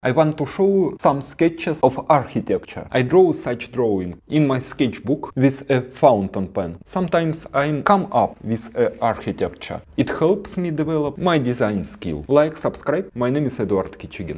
I want to show some sketches of architecture. I draw such drawing in my sketchbook with a fountain pen. Sometimes I come up with a architecture. It helps me develop my design skill. Like, subscribe. My name is Eduard Kichigin.